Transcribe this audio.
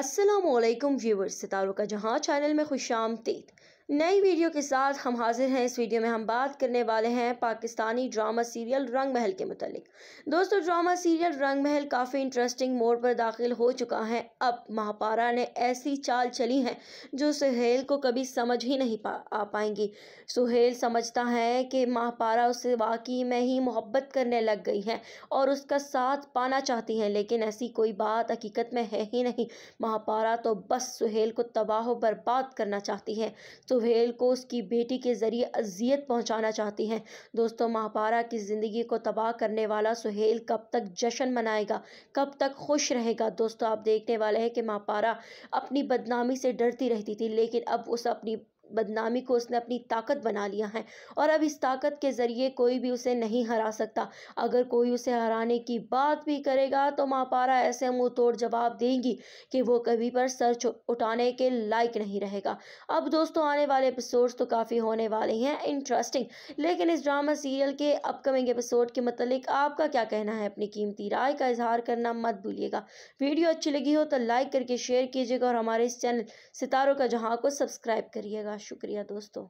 Aslam viewers सितारों का जहाँ चैनल में खुश आमदीद नई वीडियो के साथ हम हाजिर हैं इस वीडियो में हम बात करने वाले हैं पाकिस्तानी ड्रामा सीरियल रंग महल के मतलब दोस्तों ड्रामा सीरियल रंग महल काफ़ी इंटरेस्टिंग मोड़ पर दाखिल हो चुका है अब महापारा ने ऐसी चाल चली है जो सुहेल को कभी समझ ही नहीं पा आ पाएंगी सुहेल समझता है कि महापारा उससे वाकई में ही मोहब्बत करने लग गई है और उसका साथ पाना चाहती हैं लेकिन ऐसी कोई बात हकीकत में है ही नहीं महापारा तो बस सुहेल को तबाह बर्बाद करना चाहती है तो सुहेल को उसकी बेटी के ज़रिए अजियत पहुंचाना चाहती हैं दोस्तों महापारा की ज़िंदगी को तबाह करने वाला सुहेल कब तक जश्न मनाएगा कब तक खुश रहेगा दोस्तों आप देखने वाले हैं कि महापारा अपनी बदनामी से डरती रहती थी लेकिन अब उस अपनी बदनामी को उसने अपनी ताकत बना लिया है और अब इस ताकत के ज़रिए कोई भी उसे नहीं हरा सकता अगर कोई उसे हराने की बात भी करेगा तो माँ पारा ऐसे मुँह तोड़ जवाब देंगी कि वो कभी पर सर उठाने के लायक नहीं रहेगा अब दोस्तों आने वाले एपिसोड्स तो काफ़ी होने वाले हैं इंटरेस्टिंग लेकिन इस ड्रामा सीरियल के अपकमिंग एपिसोड के मतलब आपका क्या कहना है अपनी कीमती राय का इजहार करना मत भूलिएगा वीडियो अच्छी लगी हो तो लाइक करके शेयर कीजिएगा और हमारे इस चैनल सितारों का जहां को सब्सक्राइब करिएगा शुक्रिया दोस्तों